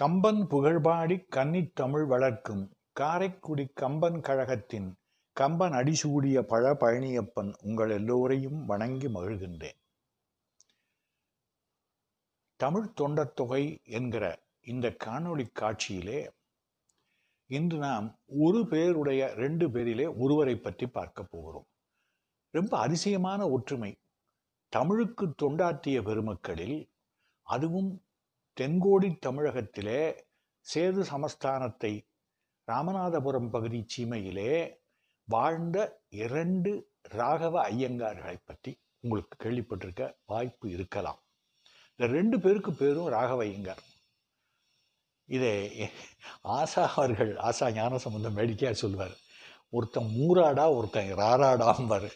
கம்பன் புகழ்பாடி கன்னித்தமிழ் தமிழ் வளர்க்கும் காரைக்குடி கம்பன் கழகத்தின் கம்பன் அடிசூடிய பழ பழனியப்பன் உங்கள் எல்லோரையும் வணங்கி மகிழ்கின்றேன் தமிழ் தொண்டத்தொகை தொகை என்கிற இந்த காணொளி காட்சியிலே இன்று நாம் ஒரு பேருடைய ரெண்டு பேரிலே ஒருவரை பற்றி பார்க்க போகிறோம் ரொம்ப அதிசயமான ஒற்றுமை தமிழுக்கு தொண்டாற்றிய பெருமக்களில் அதுவும் தென்கோடி தமிழகத்திலே சேது சமஸ்தானத்தை ராமநாதபுரம் பகுதி சீமையிலே வாழ்ந்த இரண்டு ராகவ ஐயங்கார்களை பற்றி உங்களுக்கு கேள்விப்பட்டிருக்க வாய்ப்பு இருக்கலாம் இந்த ரெண்டு பேருக்கு பேரும் ராகவ ஐயங்கார் இதை ஆசா அவர்கள் ஆசா ஞான சம்பந்தம் வேடிக்கையாக சொல்வார் ஒருத்தன் மூராடா ஒருத்தன் ராராடாம்பார்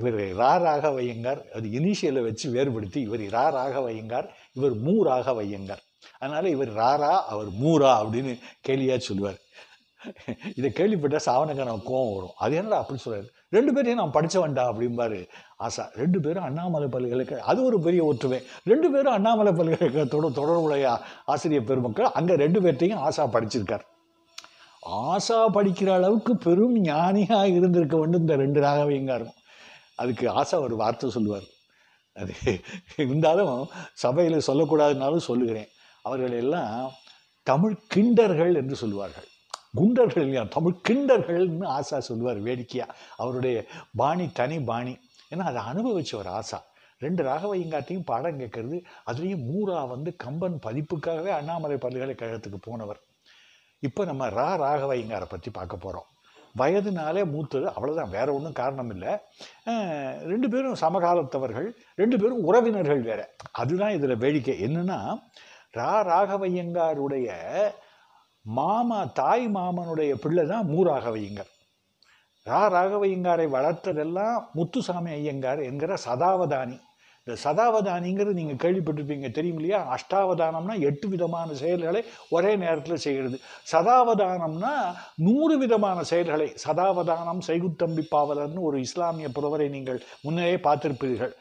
இவர் ரா ராக வையங்கார் அது இனிஷியலை வச்சு வேறுபடுத்தி இவர் ரா ராக வையங்கார் இவர் மூ ராக வையங்கார் அதனால் இவர் ராரா அவர் மூரா அப்படின்னு கேலியாக சொல்லுவார் இதை கேள்விப்பட்டால் சாவனுக்கு நான் கோவம் வரும் அது என்ன அப்படின்னு சொல்கிறார் ரெண்டு பேரையும் நான் படித்த வேண்டாம் அப்படிம்பாரு ஆசா ரெண்டு பேரும் அண்ணாமலை பல்கலைக்கழக அது ஒரு பெரிய ஒற்றுமை ரெண்டு பேரும் அண்ணாமலை பல்கலைக்கழகத்தோட தொடர்புடைய ஆசிரியர் பெருமக்கள் அங்கே ரெண்டு பேர்ட்டையும் ஆசா படிச்சிருக்கார் ஆசா படிக்கிற அளவுக்கு பெரும் ஞானியாக இருந்திருக்க வேண்டும் இந்த ரெண்டு ராகவியங்காரும் அதுக்கு ஆசை ஒரு வார்த்தை சொல்லுவார் அது இருந்தாலும் சபையில் சொல்லக்கூடாதுனாலும் சொல்லுகிறேன் அவர்கள் எல்லாம் தமிழ் கிண்டர்கள் என்று சொல்லுவார்கள் குண்டர்கள் இல்லையா தமிழ் கிண்டர்கள்னு ஆசா சொல்லுவார் வேடிக்கையாக அவருடைய பாணி தனி பாணி ஏன்னா அதை ஒரு ஆசா ரெண்டு ராகவையங்காட்டையும் பாடம் கேட்கறது அதுலேயும் மூரா வந்து கம்பன் பதிப்புக்காகவே அண்ணாமலை பல்கலைக்கழகத்துக்கு போனவர் இப்போ நம்ம ரா ராகவையங்காரை பற்றி பார்க்க போகிறோம் வயதுனாலே மூத்தது அவ்வளோதான் வேற ஒன்றும் காரணம் இல்லை ரெண்டு பேரும் சமகாலத்தவர்கள் ரெண்டு பேரும் உறவினர்கள் வேற அதுதான் இதில் வேடிக்கை என்னன்னா ரா ராகவையங்காருடைய மாமா தாய் மாமனுடைய பிள்ளை தான் மூ ராகவையங்கார் ரா ராகவையங்காரை வளர்த்ததெல்லாம் முத்துசாமி ஐயங்கார் என்கிற சதாவதானி இந்த சதாவதானிங்கிறது நீங்கள் கேள்விப்பட்டிருப்பீங்க தெரியும் இல்லையா அஷ்டாவதானம்னா எட்டு விதமான செயல்களை ஒரே நேரத்தில் செய்கிறது சதாவதானம்னா நூறு விதமான செயல்களை சதாவதானம் பாவலர்னு ஒரு இஸ்லாமிய புலவரை நீங்கள் முன்னே பார்த்திருப்பீர்கள்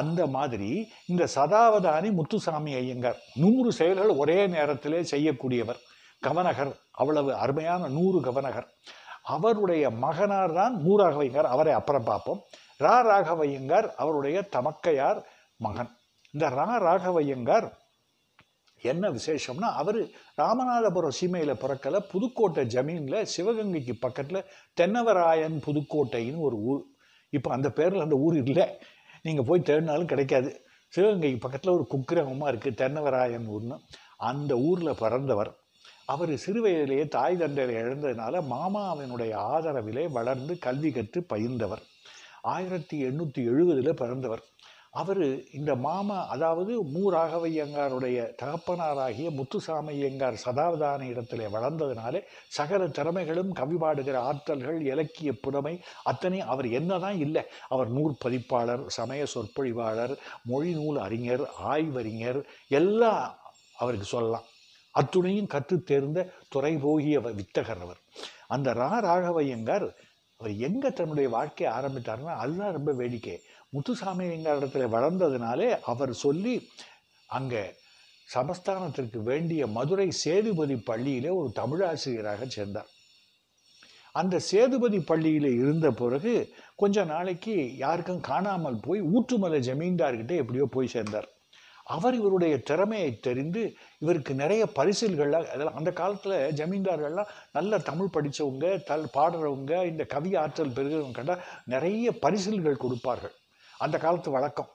அந்த மாதிரி இந்த சதாவதானி முத்துசாமி ஐயங்கார் நூறு செயல்கள் ஒரே நேரத்திலே செய்யக்கூடியவர் கவனகர் அவ்வளவு அருமையான நூறு கவனகர் அவருடைய மகனார் தான் மூராகவைங்கர் அவரை அப்புறம் பார்ப்போம் ரா ராகவையங்கார் அவருடைய தமக்கையார் மகன் இந்த ரா ராகவையங்கார் என்ன விசேஷம்னா அவர் ராமநாதபுரம் சீமையில் பிறக்கலை புதுக்கோட்டை ஜமீனில் சிவகங்கைக்கு பக்கத்தில் தென்னவராயன் புதுக்கோட்டைன்னு ஒரு ஊர் இப்போ அந்த பேரில் அந்த ஊர் இல்லை நீங்கள் போய் தேடினாலும் கிடைக்காது சிவகங்கைக்கு பக்கத்தில் ஒரு குக்கிரகமாக இருக்குது தென்னவராயன் ஊர்னு அந்த ஊரில் பிறந்தவர் அவர் சிறுவயதிலேயே தாய் தண்டையில் இழந்ததுனால மாமாவினுடைய ஆதரவிலே வளர்ந்து கல்வி கற்று பயின்றவர் ஆயிரத்தி எண்ணூற்றி எழுபதில் பிறந்தவர் அவர் இந்த மாமா அதாவது மூ ராகவையங்காருடைய தகப்பனாராகிய முத்துசாமையங்கார் சதாவதான இடத்திலே வளர்ந்ததுனாலே சகல திறமைகளும் கவி பாடுகிற ஆற்றல்கள் இலக்கிய புலமை அத்தனை அவர் என்னதான் இல்லை அவர் நூற்பதிப்பாளர் சமய சொற்பொழிவாளர் மொழி நூல் அறிஞர் ஆய்வறிஞர் எல்லாம் அவருக்கு சொல்லலாம் அத்துணையும் கற்று தேர்ந்த துறை போகிய வித்தகர் அவர் அந்த ரா ராகவையங்கார் அவர் எங்கே தன்னுடைய வாழ்க்கையை ஆரம்பித்தாருன்னா அதுதான் ரொம்ப வேடிக்கை முத்துசாமி இடத்துல வளர்ந்ததுனாலே அவர் சொல்லி அங்கே சமஸ்தானத்திற்கு வேண்டிய மதுரை சேதுபதி பள்ளியிலே ஒரு தமிழாசிரியராக சேர்ந்தார் அந்த சேதுபதி பள்ளியில் இருந்த பிறகு கொஞ்ச நாளைக்கு யாருக்கும் காணாமல் போய் ஊற்றுமலை ஜமீன்தார்கிட்ட எப்படியோ போய் சேர்ந்தார் அவர் இவருடைய திறமையை தெரிந்து இவருக்கு நிறைய பரிசில்கள்லாம் அதெல்லாம் அந்த காலத்தில் ஜமீன்தார்கள்லாம் நல்ல தமிழ் படித்தவங்க தல் பாடுறவங்க இந்த கவி ஆற்றல் பெறுகிறவங்க கண்டால் நிறைய பரிசில்கள் கொடுப்பார்கள் அந்த காலத்து வழக்கம்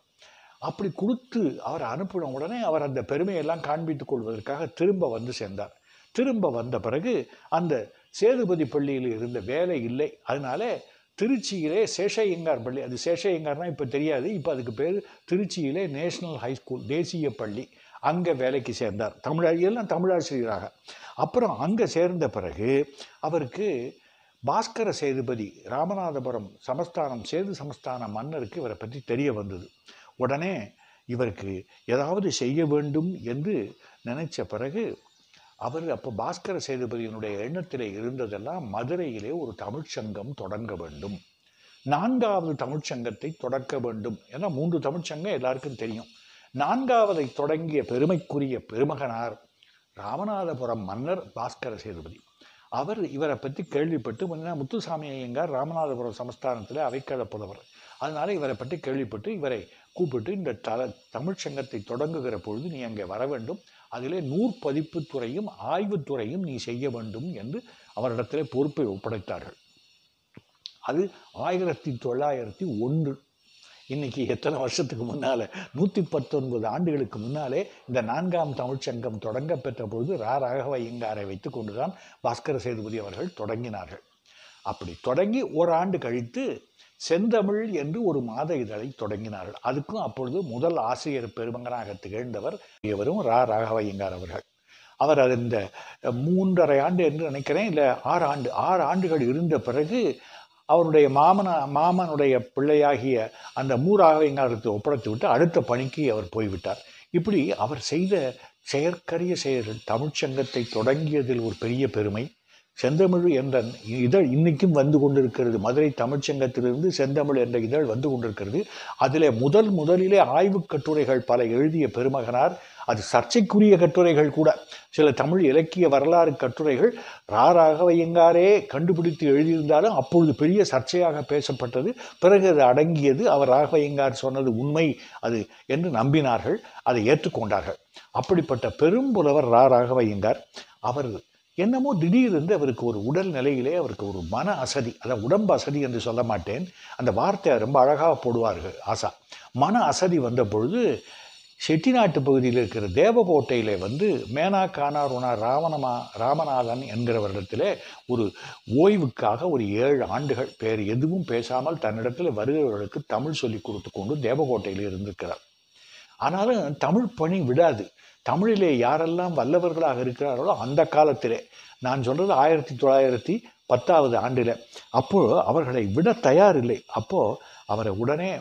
அப்படி கொடுத்து அவர் அனுப்பின உடனே அவர் அந்த பெருமையெல்லாம் காண்பித்துக் கொள்வதற்காக திரும்ப வந்து சேர்ந்தார் திரும்ப வந்த பிறகு அந்த சேதுபதி பள்ளியில் இருந்த வேலை இல்லை அதனாலே திருச்சியிலே சேஷையங்கார் பள்ளி அது சேஷயங்கார்னால் இப்போ தெரியாது இப்போ அதுக்கு பேர் திருச்சியிலே நேஷ்னல் ஹைஸ்கூல் தேசிய பள்ளி அங்கே வேலைக்கு சேர்ந்தார் தமிழ் எல்லாம் தமிழாசிரியராக அப்புறம் அங்கே சேர்ந்த பிறகு அவருக்கு பாஸ்கர சேதுபதி ராமநாதபுரம் சமஸ்தானம் சேது சமஸ்தான மன்னருக்கு இவரை பற்றி தெரிய வந்தது உடனே இவருக்கு ஏதாவது செய்ய வேண்டும் என்று நினைச்ச பிறகு அவர் அப்போ பாஸ்கர சேதுபதியினுடைய எண்ணத்திலே இருந்ததெல்லாம் மதுரையிலே ஒரு தமிழ்ச்சங்கம் தொடங்க வேண்டும் நான்காவது தமிழ்ச்சங்கத்தை தொடக்க வேண்டும் ஏன்னா மூன்று தமிழ்ச்சங்கம் எல்லாருக்கும் தெரியும் நான்காவதை தொடங்கிய பெருமைக்குரிய பெருமகனார் ராமநாதபுரம் மன்னர் பாஸ்கர சேதுபதி அவர் இவரை பற்றி கேள்விப்பட்டு முத்துசாமி ஐயங்கார் ராமநாதபுரம் சமஸ்தானத்தில் அவைக்கழ அதனால் இவரை பற்றி கேள்விப்பட்டு இவரை கூப்பிட்டு இந்த தல தமிழ்ச்சங்கத்தை தொடங்குகிற பொழுது நீ அங்கே வர வேண்டும் அதிலே நூற்பதிப்பு துறையும் ஆய்வுத்துறையும் நீ செய்ய வேண்டும் என்று அவரிடத்திலே பொறுப்பை ஒப்படைத்தார்கள் அது ஆயிரத்தி தொள்ளாயிரத்தி ஒன்று இன்னைக்கு எத்தனை வருஷத்துக்கு முன்னால் நூற்றி பத்தொன்பது ஆண்டுகளுக்கு முன்னாலே இந்த நான்காம் தமிழ்ச்சங்கம் தொடங்க பெற்ற பொழுது ரா ராகவ இயங்காரை வைத்து கொண்டுதான் பாஸ்கர சேதுபதி அவர்கள் தொடங்கினார்கள் அப்படி தொடங்கி ஓராண்டு கழித்து செந்தமிழ் என்று ஒரு மாத இதழை தொடங்கினார்கள் அதுக்கும் அப்பொழுது முதல் ஆசிரியர் பெருமகனாக திகழ்ந்தவர் இவரும் ரா ராகவையங்கார் அவர்கள் அவர் அது இந்த மூன்றரை ஆண்டு என்று நினைக்கிறேன் இல்லை ஆறு ஆண்டு ஆறு ஆண்டுகள் இருந்த பிறகு அவருடைய மாமன மாமனுடைய பிள்ளையாகிய அந்த மூராகவையங்காரத்தை ஒப்படைத்து விட்டு அடுத்த பணிக்கு அவர் போய்விட்டார் இப்படி அவர் செய்த செயற்கரிய செயல்கள் தமிழ்ச்சங்கத்தை தொடங்கியதில் ஒரு பெரிய பெருமை செந்தமிழ் என்ற இதழ் இன்றைக்கும் வந்து கொண்டிருக்கிறது மதுரை தமிழ்ச்சங்கத்திலிருந்து செந்தமிழ் என்ற இதழ் வந்து கொண்டிருக்கிறது அதில் முதல் முதலிலே ஆய்வுக் கட்டுரைகள் பல எழுதிய பெருமகனார் அது சர்ச்சைக்குரிய கட்டுரைகள் கூட சில தமிழ் இலக்கிய வரலாறு கட்டுரைகள் ரா ராகவையங்காரே கண்டுபிடித்து எழுதியிருந்தாலும் அப்பொழுது பெரிய சர்ச்சையாக பேசப்பட்டது பிறகு அது அடங்கியது அவர் ராகவையங்கார் சொன்னது உண்மை அது என்று நம்பினார்கள் அதை ஏற்றுக்கொண்டார்கள் அப்படிப்பட்ட பெரும் புலவர் ரா ராகவையங்கார் அவர் என்னமோ திடீரென்று அவருக்கு ஒரு உடல் நிலையிலே அவருக்கு ஒரு மன அசதி அதான் உடம்பு அசதி என்று சொல்ல மாட்டேன் அந்த வார்த்தையை ரொம்ப அழகாக போடுவார்கள் ஆசா மன அசதி வந்த பொழுது செட்டிநாட்டு பகுதியில் இருக்கிற தேவகோட்டையில் வந்து மேனா கானாருணா ராவணமா ராமநாதன் என்கிறவரிடத்தில் ஒரு ஓய்வுக்காக ஒரு ஏழு ஆண்டுகள் பேர் எதுவும் பேசாமல் தன்னிடத்தில் வருகிறவர்களுக்கு தமிழ் சொல்லி கொடுத்து கொண்டு தேவகோட்டையில் இருந்திருக்கிறார் ஆனாலும் தமிழ் பணி விடாது தமிழிலே யாரெல்லாம் வல்லவர்களாக இருக்கிறார்களோ அந்த காலத்திலே நான் சொல்கிறது ஆயிரத்தி தொள்ளாயிரத்தி பத்தாவது ஆண்டில் அப்போது அவர்களை விட தயார் இல்லை அப்போது அவரை உடனே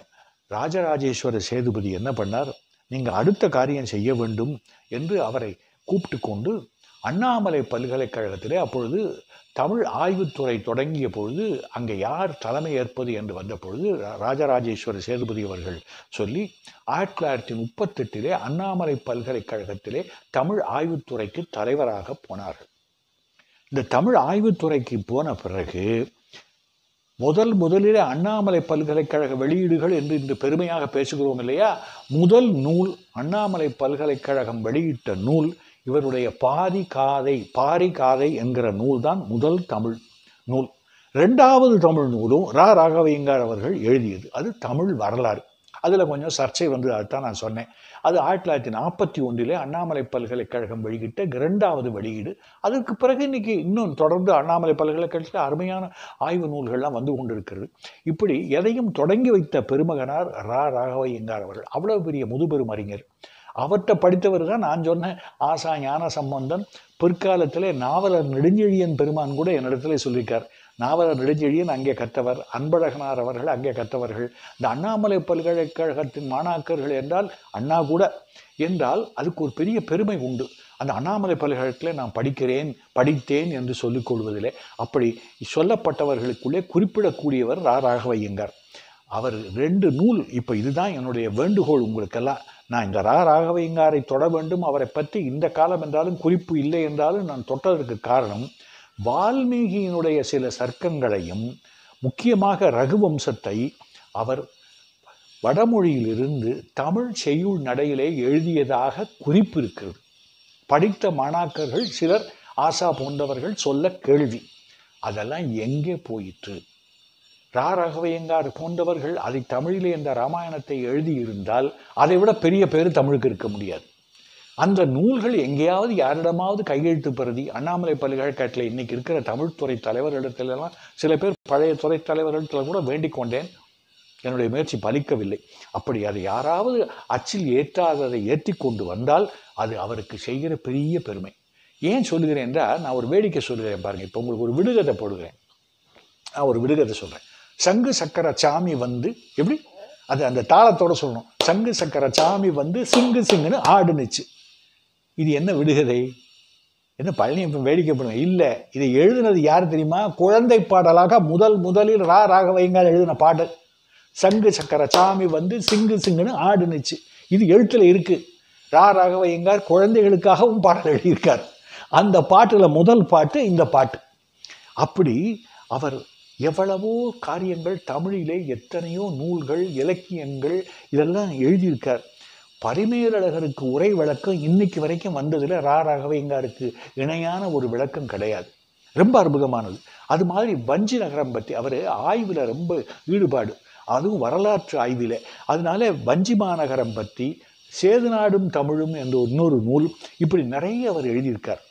ராஜராஜேஸ்வர சேதுபதி என்ன பண்ணார் நீங்கள் அடுத்த காரியம் செய்ய வேண்டும் என்று அவரை கூப்பிட்டு கொண்டு அண்ணாமலை பல்கலைக்கழகத்திலே அப்பொழுது தமிழ் ஆய்வுத்துறை தொடங்கிய பொழுது அங்கே யார் தலைமை ஏற்பது என்று வந்த பொழுது ராஜராஜேஸ்வர சேதுபதி அவர்கள் சொல்லி ஆயிரத்தி தொள்ளாயிரத்தி முப்பத்தெட்டிலே அண்ணாமலை பல்கலைக்கழகத்திலே தமிழ் ஆய்வுத்துறைக்கு தலைவராக போனார்கள் இந்த தமிழ் ஆய்வுத்துறைக்கு போன பிறகு முதல் முதலிலே அண்ணாமலை பல்கலைக்கழக வெளியீடுகள் என்று இன்று பெருமையாக பேசுகிறோம் இல்லையா முதல் நூல் அண்ணாமலை பல்கலைக்கழகம் வெளியிட்ட நூல் இவருடைய பாரி காதை பாரி காதை என்கிற நூல் தான் முதல் தமிழ் நூல் ரெண்டாவது தமிழ் நூலும் ரா ராகவையங்கார் அவர்கள் எழுதியது அது தமிழ் வரலாறு அதில் கொஞ்சம் சர்ச்சை வந்து அதுதான் நான் சொன்னேன் அது ஆயிரத்தி தொள்ளாயிரத்தி நாற்பத்தி ஒன்றிலே அண்ணாமலை பல்கலைக்கழகம் வெளியிட்ட இரண்டாவது வெளியீடு அதற்கு பிறகு இன்னைக்கு இன்னும் தொடர்ந்து அண்ணாமலை பல்கலைக்கழகத்தில் அருமையான ஆய்வு நூல்கள்லாம் வந்து கொண்டிருக்கிறது இப்படி எதையும் தொடங்கி வைத்த பெருமகனார் ரா ராகவையங்கார் அவர்கள் அவ்வளவு பெரிய முதுபெரும் அறிஞர் அவர்கிட்ட படித்தவர் தான் நான் சொன்னேன் ஆசா ஞான சம்பந்தம் பிற்காலத்தில் நாவலர் நெடுஞ்செழியன் பெருமான் கூட என்னிடத்துல சொல்லியிருக்கார் நாவலர் நெடுஞ்செழியன் அங்கே கற்றவர் அன்பழகனார் அவர்கள் அங்கே கற்றவர்கள் இந்த அண்ணாமலை பல்கலைக்கழகத்தின் மாணாக்கர்கள் என்றால் அண்ணா கூட என்றால் அதுக்கு ஒரு பெரிய பெருமை உண்டு அந்த அண்ணாமலை பல்கலைக்கழகத்தில் நான் படிக்கிறேன் படித்தேன் என்று கொள்வதிலே அப்படி சொல்லப்பட்டவர்களுக்குள்ளே குறிப்பிடக்கூடியவர் ரா ராகவையங்கர் அவர் ரெண்டு நூல் இப்போ இதுதான் என்னுடைய வேண்டுகோள் உங்களுக்கெல்லாம் நான் இந்த ரா ராகவையங்காரை தொட வேண்டும் அவரை பற்றி இந்த காலம் என்றாலும் குறிப்பு இல்லை என்றாலும் நான் தொட்டதற்கு காரணம் வால்மீகியினுடைய சில சர்க்கங்களையும் முக்கியமாக ரகுவம்சத்தை அவர் வடமொழியிலிருந்து தமிழ் செய்யுள் நடையிலே எழுதியதாக குறிப்பு இருக்கிறது படித்த மாணாக்கர்கள் சிலர் ஆசா போன்றவர்கள் சொல்ல கேள்வி அதெல்லாம் எங்கே போயிற்று ரா ராகவையங்கார் போன்றவர்கள் அதை தமிழிலே இந்த ராமாயணத்தை எழுதியிருந்தால் அதை விட பெரிய பேர் தமிழுக்கு இருக்க முடியாது அந்த நூல்கள் எங்கேயாவது யாரிடமாவது கையெழுத்து பிரதி அண்ணாமலை பல்கலைக்கழகத்தில் இன்னைக்கு இருக்கிற தமிழ்துறை தலைவர்களிடத்திலெல்லாம் சில பேர் பழைய துறை தலைவர்களிடத்தில் கூட வேண்டிக் கொண்டேன் என்னுடைய முயற்சி பலிக்கவில்லை அப்படி அது யாராவது அச்சில் ஏற்றாததை ஏற்றி கொண்டு வந்தால் அது அவருக்கு செய்கிற பெரிய பெருமை ஏன் சொல்லுகிறேன் என்றால் நான் ஒரு வேடிக்கை சொல்லுகிறேன் பாருங்கள் இப்போ உங்களுக்கு ஒரு விடுகதை போடுகிறேன் நான் ஒரு விடுகதை சொல்கிறேன் சங்கு சக்கர சாமி வந்து எப்படி அது அந்த தாளத்தோட சொல்லணும் சங்கு சக்கர சாமி வந்து சிங்கு சிங்குன்னு ஆடுனுச்சு இது என்ன விடுகதை என்ன பழனியப்பன் வேடிக்கை பண்ணுங்க இல்லை இதை எழுதுனது யார் தெரியுமா குழந்தை பாடலாக முதல் முதலில் ரா ராகவைங்கால் எழுதின பாடல் சங்கு சக்கர சாமி வந்து சிங்கு சிங்குன்னு ஆடுனுச்சு இது எழுத்துல இருக்கு ரா ராகவையங்கார் குழந்தைகளுக்காகவும் பாடல் எழுதியிருக்கார் அந்த பாட்டில் முதல் பாட்டு இந்த பாட்டு அப்படி அவர் எவ்வளவோ காரியங்கள் தமிழிலே எத்தனையோ நூல்கள் இலக்கியங்கள் இதெல்லாம் எழுதியிருக்கார் பரிமேலழகருக்கு உரை விளக்கம் இன்னைக்கு வரைக்கும் வந்ததில் ரா ராகவேங்காருக்கு இணையான ஒரு விளக்கம் கிடையாது ரொம்ப அற்புதமானது அது மாதிரி வஞ்சி நகரம் பற்றி அவர் ஆய்வில் ரொம்ப ஈடுபாடு அதுவும் வரலாற்று ஆய்வில் அதனால வஞ்சி மாநகரம் பற்றி சேதுநாடும் தமிழும் என்ற இன்னொரு நூல் இப்படி நிறைய அவர் எழுதியிருக்கார்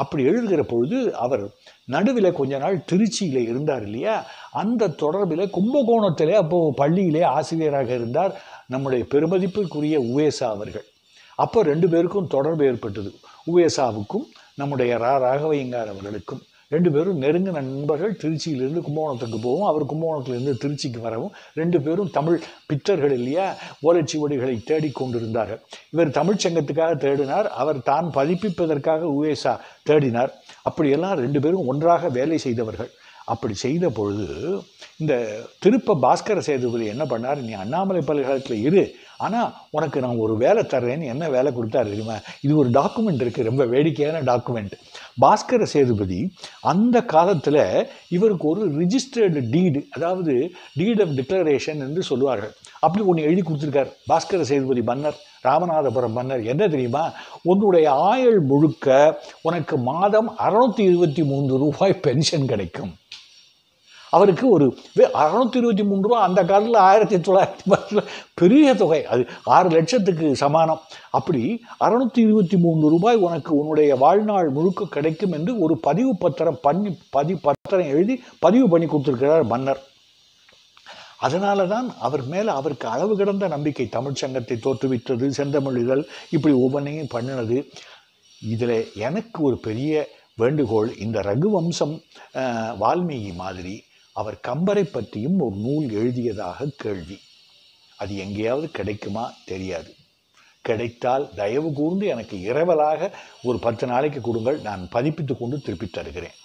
அப்படி எழுதுகிற பொழுது அவர் நடுவில் கொஞ்ச நாள் திருச்சியில் இருந்தார் இல்லையா அந்த தொடர்பில் கும்பகோணத்திலே அப்போது பள்ளியிலே ஆசிரியராக இருந்தார் நம்முடைய பெருமதிப்பிற்குரிய உவேசா அவர்கள் அப்போ ரெண்டு பேருக்கும் தொடர்பு ஏற்பட்டது உவேசாவுக்கும் நம்முடைய ரா ராகவையங்கார் அவர்களுக்கும் ரெண்டு பேரும் நெருங்க நண்பர்கள் திருச்சியிலிருந்து கும்பகோணத்துக்கு போவோம் அவர் கும்பகோணத்திலிருந்து திருச்சிக்கு வரவும் ரெண்டு பேரும் தமிழ் பித்தர்கள் இல்லையா ஒடிகளை தேடிக்கொண்டிருந்தார்கள் இவர் தமிழ்ச்சங்கத்துக்காக தேடினார் அவர் தான் பதிப்பிப்பதற்காக உவேசா தேடினார் அப்படியெல்லாம் ரெண்டு பேரும் ஒன்றாக வேலை செய்தவர்கள் அப்படி செய்த பொழுது இந்த திருப்ப பாஸ்கர சேதுபதி என்ன பண்ணார் நீ அண்ணாமலை பல்கலைக்கழகத்தில் இரு ஆனால் உனக்கு நான் ஒரு வேலை தர்றேன்னு என்ன வேலை கொடுத்தாரு தெரியுமா இது ஒரு டாக்குமெண்ட் இருக்குது ரொம்ப வேடிக்கையான டாக்குமெண்ட் பாஸ்கர சேதுபதி அந்த காலத்தில் இவருக்கு ஒரு ரிஜிஸ்டர்டு டீடு அதாவது டீட் ஆஃப் டிக்ளரேஷன் என்று சொல்லுவார்கள் அப்படி ஒன்று எழுதி கொடுத்துருக்கார் பாஸ்கர சேதுபதி மன்னர் ராமநாதபுரம் மன்னர் என்ன தெரியுமா உன்னுடைய ஆயுள் முழுக்க உனக்கு மாதம் அறுநூத்தி இருபத்தி மூன்று ரூபாய் பென்ஷன் கிடைக்கும் அவருக்கு ஒரு அறநூற்றி இருபத்தி மூணு ரூபா அந்த காலத்தில் ஆயிரத்தி தொள்ளாயிரத்தி பத்தில் பெரிய தொகை அது ஆறு லட்சத்துக்கு சமானம் அப்படி அறநூற்றி இருபத்தி மூணு ரூபாய் உனக்கு உன்னுடைய வாழ்நாள் முழுக்க கிடைக்கும் என்று ஒரு பதிவு பத்திரம் பண்ணி பதி பத்திரம் எழுதி பதிவு பண்ணி கொடுத்துருக்கிறார் மன்னர் அதனால தான் அவர் மேலே அவருக்கு அளவு கிடந்த நம்பிக்கை தமிழ்ச்சங்கத்தை தோற்றுவித்தது செந்தமிழிகள் இப்படி ஒவ்வொன்றையும் பண்ணினது இதில் எனக்கு ஒரு பெரிய வேண்டுகோள் இந்த ரகுவம்சம் வால்மீகி மாதிரி அவர் கம்பரை பற்றியும் ஒரு நூல் எழுதியதாக கேள்வி அது எங்கேயாவது கிடைக்குமா தெரியாது கிடைத்தால் தயவு கூர்ந்து எனக்கு இரவலாக ஒரு பத்து நாளைக்கு கொடுங்கள் நான் பதிப்பித்து கொண்டு திருப்பி தருகிறேன்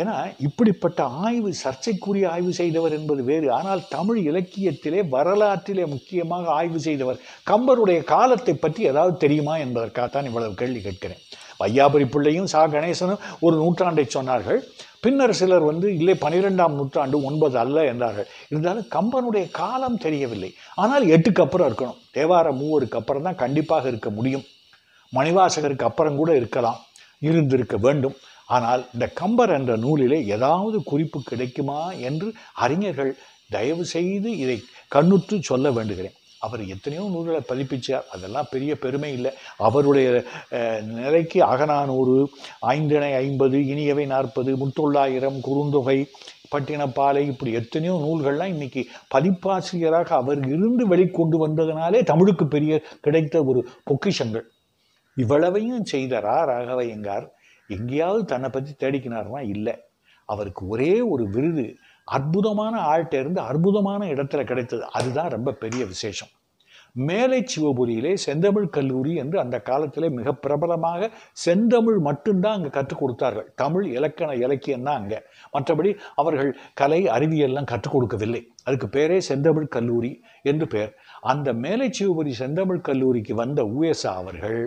ஏன்னா இப்படிப்பட்ட ஆய்வு சர்ச்சைக்குரிய ஆய்வு செய்தவர் என்பது வேறு ஆனால் தமிழ் இலக்கியத்திலே வரலாற்றிலே முக்கியமாக ஆய்வு செய்தவர் கம்பருடைய காலத்தை பற்றி ஏதாவது தெரியுமா என்பதற்காகத்தான் இவ்வளவு கேள்வி கேட்கிறேன் வையாபுரி பிள்ளையும் சா கணேசனும் ஒரு நூற்றாண்டை சொன்னார்கள் பின்னர் சிலர் வந்து இல்லை பனிரெண்டாம் நூற்றாண்டு ஒன்பது அல்ல என்றார்கள் இருந்தாலும் கம்பனுடைய காலம் தெரியவில்லை ஆனால் எட்டுக்கு அப்புறம் இருக்கணும் தேவார மூவருக்கு அப்புறம் தான் கண்டிப்பாக இருக்க முடியும் மணிவாசகருக்கு அப்புறம் கூட இருக்கலாம் இருந்திருக்க வேண்டும் ஆனால் இந்த கம்பர் என்ற நூலிலே ஏதாவது குறிப்பு கிடைக்குமா என்று அறிஞர்கள் தயவு செய்து இதை கண்ணுற்று சொல்ல வேண்டுகிறேன் அவர் எத்தனையோ நூல்களை பதிப்பிச்சார் அதெல்லாம் பெரிய பெருமை இல்லை அவருடைய நிலைக்கு அகநானூறு ஐந்திணை ஐம்பது இனியவை நாற்பது முத்தொள்ளாயிரம் குறுந்தொகை பட்டினப்பாலை இப்படி எத்தனையோ நூல்கள்லாம் இன்னைக்கு பதிப்பாசிரியராக அவர் இருந்து வெளிக்கொண்டு வந்ததுனாலே தமிழுக்கு பெரிய கிடைத்த ஒரு பொக்கிஷங்கள் இவ்வளவையும் செய்தரா ராகவையங்கார் எங்கேயாவது தன்னை பற்றி தேடிக்கினார்னா இல்லை அவருக்கு ஒரே ஒரு விருது அற்புதமான ஆள்கிட்ட இருந்து அற்புதமான இடத்துல கிடைத்தது அதுதான் ரொம்ப பெரிய விசேஷம் மேலை சிவபுரியிலே செந்தமிழ் கல்லூரி என்று அந்த காலத்திலே மிக பிரபலமாக செந்தமிழ் மட்டும்தான் அங்கே கற்றுக் கொடுத்தார்கள் தமிழ் இலக்கண இலக்கியம் தான் அங்கே மற்றபடி அவர்கள் கலை அறிவியல்லாம் கற்றுக் கொடுக்கவில்லை அதுக்கு பேரே செந்தமிழ் கல்லூரி என்று பெயர் அந்த மேலை சிவபுரி செந்தமிழ் கல்லூரிக்கு வந்த உஎஸ்ஆ அவர்கள்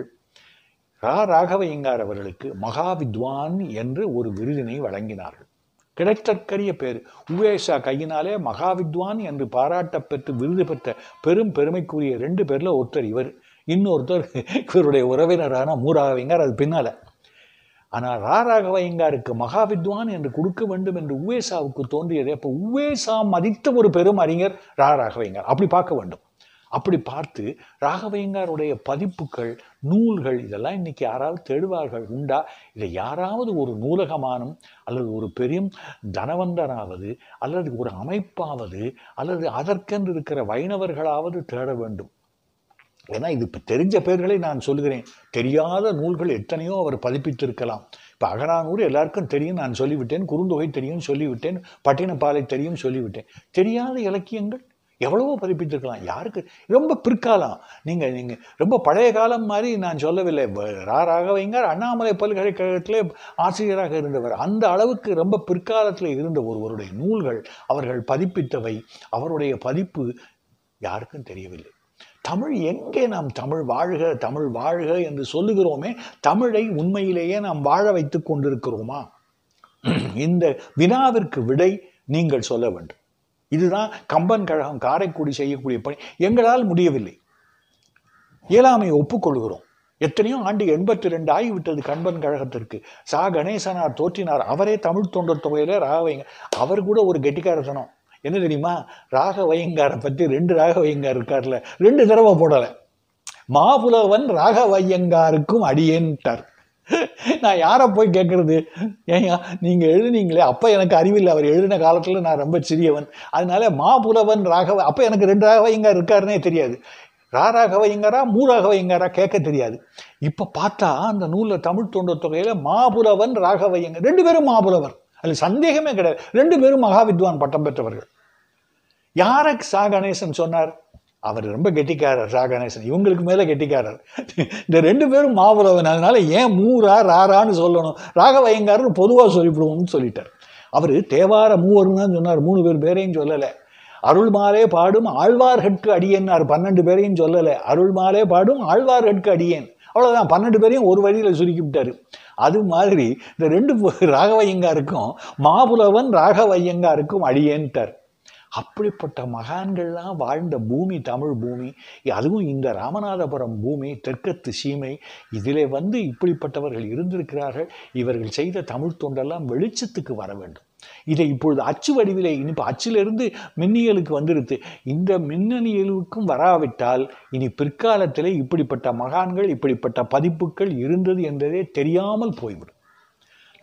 ரா ராகவையங்கார் அவர்களுக்கு மகாவித்வான் என்று ஒரு விருதினை வழங்கினார்கள் கிடைத்தற்கரிய பேர் உவேசா கையினாலே மகாவித்வான் என்று பாராட்ட பெற்று விருது பெற்ற பெரும் பெருமைக்குரிய ரெண்டு பேரில் ஒருத்தர் இவர் இன்னொருத்தர் இவருடைய உறவினரான மூராகவிங்கார் அது பின்னால் ஆனால் ரா ராகவையங்காருக்கு மகாவித்வான் என்று கொடுக்க வேண்டும் என்று உவேசாவுக்கு தோன்றியது அப்போ உவேசா மதித்த ஒரு பெரும் அறிஞர் ரா அப்படி பார்க்க வேண்டும் அப்படி பார்த்து ராகவையங்காருடைய பதிப்புகள் நூல்கள் இதெல்லாம் இன்றைக்கி யாராவது தேடுவார்கள் உண்டா இதை யாராவது ஒரு நூலகமானும் அல்லது ஒரு பெரியும் தனவந்தனாவது அல்லது ஒரு அமைப்பாவது அல்லது அதற்கென்று இருக்கிற வைணவர்களாவது தேட வேண்டும் ஏன்னா இது இப்போ தெரிஞ்ச பெயர்களை நான் சொல்கிறேன் தெரியாத நூல்கள் எத்தனையோ அவர் பதிப்பித்திருக்கலாம் இப்போ அகனானூர் எல்லாருக்கும் தெரியும் நான் சொல்லிவிட்டேன் குறுந்தொகை தெரியும் சொல்லிவிட்டேன் பட்டினப்பாலை தெரியும் சொல்லிவிட்டேன் தெரியாத இலக்கியங்கள் எவ்வளவோ பதிப்பித்திருக்கலாம் யாருக்கு ரொம்ப பிற்காலம் நீங்கள் நீங்கள் ரொம்ப பழைய காலம் மாதிரி நான் சொல்லவில்லை ரா ராகவைங்கர் அண்ணாமலை பல்கலைக்கழகத்திலே ஆசிரியராக இருந்தவர் அந்த அளவுக்கு ரொம்ப பிற்காலத்தில் இருந்த ஒருவருடைய நூல்கள் அவர்கள் பதிப்பித்தவை அவருடைய பதிப்பு யாருக்கும் தெரியவில்லை தமிழ் எங்கே நாம் தமிழ் வாழ்க தமிழ் வாழ்க என்று சொல்லுகிறோமே தமிழை உண்மையிலேயே நாம் வாழ வைத்து கொண்டிருக்கிறோமா இந்த வினாவிற்கு விடை நீங்கள் சொல்ல வேண்டும் இதுதான் கம்பன் கழகம் காரைக்குடி செய்யக்கூடிய பணி எங்களால் முடியவில்லை இயலாமையை ஒப்புக்கொள்கிறோம் எத்தனையோ ஆண்டு எண்பத்தி ரெண்டு ஆகிவிட்டது கண்பன் கழகத்திற்கு சா கணேசனார் தோற்றினார் அவரே தமிழ் தொண்டர் தொகையில் ராகவைங்க அவர் கூட ஒரு கெட்டிக்காரத்தனம் என்ன தெரியுமா ராகவையங்காரை பற்றி ரெண்டு ராகவையங்கார் இருக்கார்ல ரெண்டு தடவை போடலை மாபுலவன் ராகவையங்காருக்கும் அடியேன்ட்டார் நான் யாரை போய் கேட்கறது ஏங்க நீங்கள் எழுதுனீங்களே அப்போ எனக்கு அறிவில்லை அவர் எழுதின காலத்தில் நான் ரொம்ப சிறியவன் அதனால மா புலவன் ராகவ அப்போ எனக்கு ரெண்டு ராகவயங்கார் இருக்காருன்னே தெரியாது ரா ராகவயங்காரா மூ ராகவயங்காரா கேட்க தெரியாது இப்போ பார்த்தா அந்த நூலில் தமிழ் தொண்டர் தொகையில் மாபுலவன் ராகவையங்கர் ரெண்டு பேரும் மாபுலவர் அதில் சந்தேகமே கிடையாது ரெண்டு பேரும் மகாவித்வான் பட்டம் பெற்றவர்கள் யாரை சா கணேசன் சொன்னார் அவர் ரொம்ப கெட்டிக்காரர் ரா கணேசன் இவங்களுக்கு மேலே கெட்டிக்காரர் இந்த ரெண்டு பேரும் மாபுரவன் அதனால ஏன் மூரா ராரான்னு சொல்லணும் ராகவயங்காரன்னு பொதுவாக சொல்லிவிடுவோம்னு சொல்லிட்டார் அவர் தேவார மூவருன்னு தான் சொன்னார் மூணு பேர் பேரையும் சொல்லலை அருள்மாலே பாடும் ஆழ்வார்கட்கு அடியன்னார் பன்னெண்டு பேரையும் சொல்லலை அருள்மாலே பாடும் ஆழ்வார்கட்கு அடியேன் அவ்வளோதான் பன்னெண்டு பேரையும் ஒரு வழியில் சுருக்கி விட்டார் அது மாதிரி இந்த ரெண்டு ராகவையங்காருக்கும் மாபுலவன் ராகவையங்காருக்கும் அடியேன்ட்டார் அப்படிப்பட்ட மகான்கள்லாம் வாழ்ந்த பூமி தமிழ் பூமி அதுவும் இந்த ராமநாதபுரம் பூமி தெற்கத்து சீமை இதிலே வந்து இப்படிப்பட்டவர்கள் இருந்திருக்கிறார்கள் இவர்கள் செய்த தமிழ் தொண்டெல்லாம் வெளிச்சத்துக்கு வர வேண்டும் இதை இப்பொழுது அச்சு வடிவிலே இனிப்பு அச்சிலிருந்து மின்னியலுக்கு வந்துடுது இந்த மின்னணியலுக்கும் வராவிட்டால் இனி பிற்காலத்திலே இப்படிப்பட்ட மகான்கள் இப்படிப்பட்ட பதிப்புகள் இருந்தது என்பதே தெரியாமல் போய்விடும்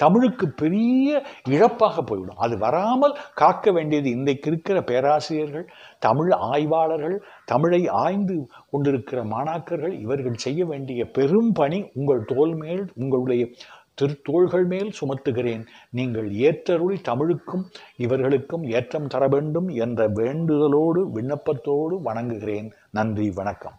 தமிழுக்கு பெரிய இழப்பாக போய்விடும் அது வராமல் காக்க வேண்டியது இன்றைக்கு இருக்கிற பேராசிரியர்கள் தமிழ் ஆய்வாளர்கள் தமிழை ஆய்ந்து கொண்டிருக்கிற மாணாக்கர்கள் இவர்கள் செய்ய வேண்டிய பெரும் பணி உங்கள் தோல் மேல் உங்களுடைய திருத்தோள்கள் மேல் சுமத்துகிறேன் நீங்கள் ஏற்றருளி தமிழுக்கும் இவர்களுக்கும் ஏற்றம் தர வேண்டும் என்ற வேண்டுதலோடு விண்ணப்பத்தோடு வணங்குகிறேன் நன்றி வணக்கம்